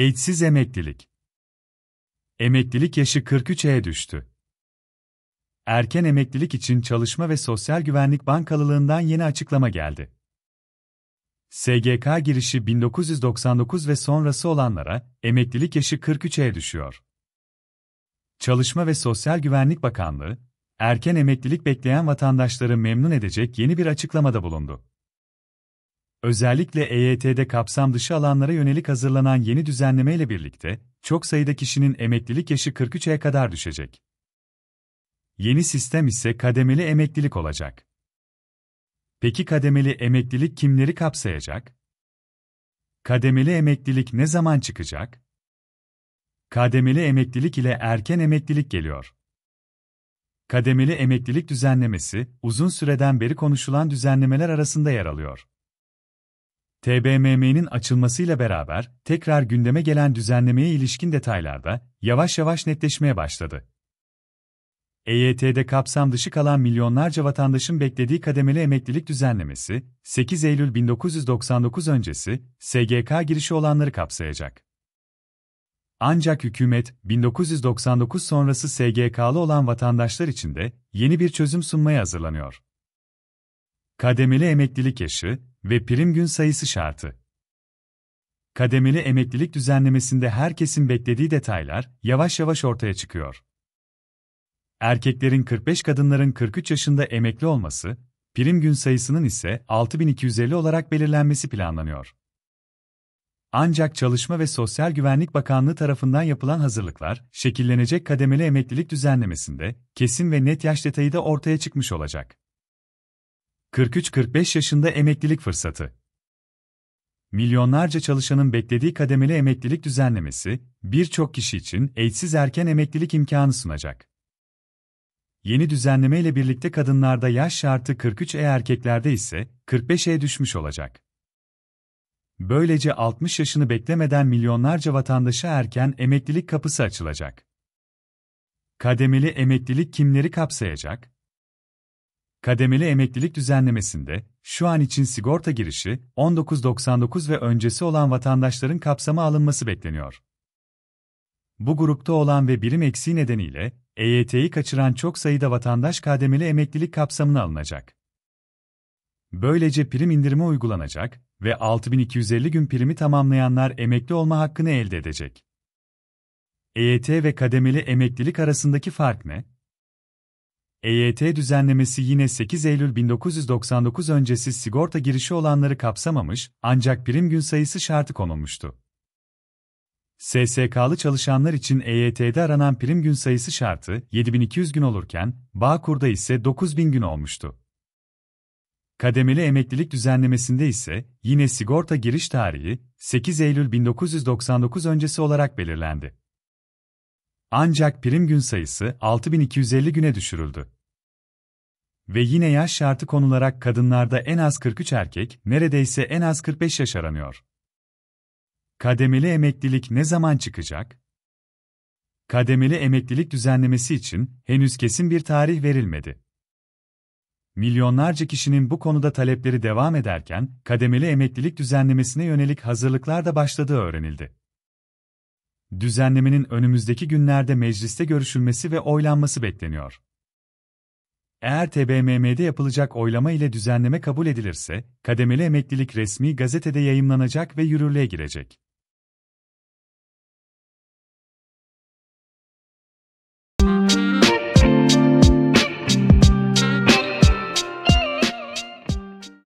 AIDS'iz emeklilik. Emeklilik yaşı 43'e düştü. Erken emeklilik için Çalışma ve Sosyal Güvenlik Bankalılığından yeni açıklama geldi. SGK girişi 1999 ve sonrası olanlara emeklilik yaşı 43'e düşüyor. Çalışma ve Sosyal Güvenlik Bakanlığı, erken emeklilik bekleyen vatandaşları memnun edecek yeni bir açıklamada bulundu. Özellikle EYT'de kapsam dışı alanlara yönelik hazırlanan yeni düzenlemeyle birlikte, çok sayıda kişinin emeklilik yaşı 43'e kadar düşecek. Yeni sistem ise kademeli emeklilik olacak. Peki kademeli emeklilik kimleri kapsayacak? Kademeli emeklilik ne zaman çıkacak? Kademeli emeklilik ile erken emeklilik geliyor. Kademeli emeklilik düzenlemesi, uzun süreden beri konuşulan düzenlemeler arasında yer alıyor. TBMM'nin açılmasıyla beraber tekrar gündeme gelen düzenlemeye ilişkin detaylarda yavaş yavaş netleşmeye başladı. EYT'de kapsam dışı kalan milyonlarca vatandaşın beklediği kademeli emeklilik düzenlemesi, 8 Eylül 1999 öncesi SGK girişi olanları kapsayacak. Ancak hükümet, 1999 sonrası SGK'lı olan vatandaşlar için de yeni bir çözüm sunmaya hazırlanıyor. Kademeli emeklilik yaşı, ve prim gün sayısı şartı. Kademeli emeklilik düzenlemesinde herkesin beklediği detaylar yavaş yavaş ortaya çıkıyor. Erkeklerin 45, kadınların 43 yaşında emekli olması, prim gün sayısının ise 6250 olarak belirlenmesi planlanıyor. Ancak Çalışma ve Sosyal Güvenlik Bakanlığı tarafından yapılan hazırlıklar, şekillenecek kademeli emeklilik düzenlemesinde kesin ve net yaş detayı da ortaya çıkmış olacak. 43-45 yaşında emeklilik fırsatı. Milyonlarca çalışanın beklediği kademeli emeklilik düzenlemesi, birçok kişi için eğitsiz erken emeklilik imkanı sunacak. Yeni düzenleme ile birlikte kadınlarda yaş şartı 43 e, erkeklerde ise 45'e düşmüş olacak. Böylece 60 yaşını beklemeden milyonlarca vatandaşa erken emeklilik kapısı açılacak. Kademeli emeklilik kimleri kapsayacak? Kademeli emeklilik düzenlemesinde, şu an için sigorta girişi 19.99 ve öncesi olan vatandaşların kapsama alınması bekleniyor. Bu grupta olan ve birim eksiği nedeniyle, EYT'yi kaçıran çok sayıda vatandaş kademeli emeklilik kapsamına alınacak. Böylece prim indirimi uygulanacak ve 6250 gün primi tamamlayanlar emekli olma hakkını elde edecek. EYT ve kademeli emeklilik arasındaki fark ne? EYT düzenlemesi yine 8 Eylül 1999 öncesi sigorta girişi olanları kapsamamış, ancak prim gün sayısı şartı konulmuştu. SSK'lı çalışanlar için EYT'de aranan prim gün sayısı şartı 7200 gün olurken, Bağkur'da ise 9000 gün olmuştu. Kademeli emeklilik düzenlemesinde ise yine sigorta giriş tarihi 8 Eylül 1999 öncesi olarak belirlendi. Ancak prim gün sayısı 6250 güne düşürüldü. Ve yine yaş şartı konularak kadınlarda en az 43 erkek, neredeyse en az 45 yaş aranıyor. Kademeli emeklilik ne zaman çıkacak? Kademeli emeklilik düzenlemesi için henüz kesin bir tarih verilmedi. Milyonlarca kişinin bu konuda talepleri devam ederken, kademeli emeklilik düzenlemesine yönelik hazırlıklar da başladığı öğrenildi düzenlemenin önümüzdeki günlerde mecliste görüşülmesi ve oylanması bekleniyor. Eğer TBMM'de yapılacak oylama ile düzenleme kabul edilirse, kademeli emeklilik resmi gazetede yayımlanacak ve yürürlüğe girecek.